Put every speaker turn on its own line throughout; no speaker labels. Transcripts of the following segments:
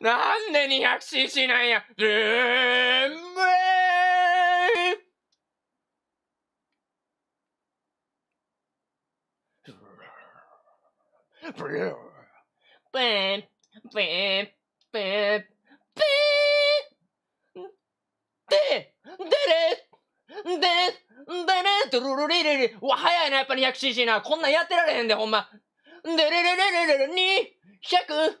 なんで 200cc なんやぜーんぶブルーブーブーブーブーで、でれでれでれドルルリリリうわ、早いな、やっぱ 200cc な。こんなんやってられへんで、ほんま。でれれれれれれに、100!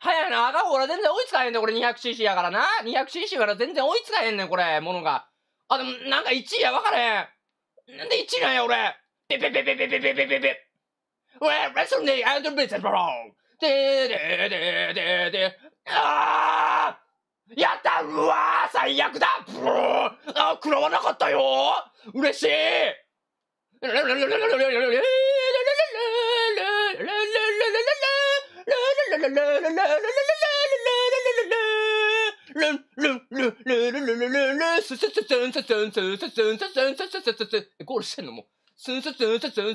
早いな。赤穂ら全然追いつかへんねん、これ 200cc やからな。200cc から全然追いつかへんねん、これ、ものが。あ、でも、なんか1位や、わからへん。なんで1位なんや、俺。ペペペペペペペペペペ。俺、レッスンで、アイドビーツ、ブロー。でーでーでーでーでー。あーやったうわー最悪だブローあー食らわなかったよ嬉しいゴールしてんのもう。スてるててるててん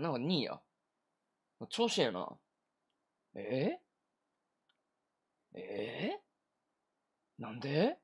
なんか2位や。調子ええな。ええええなんで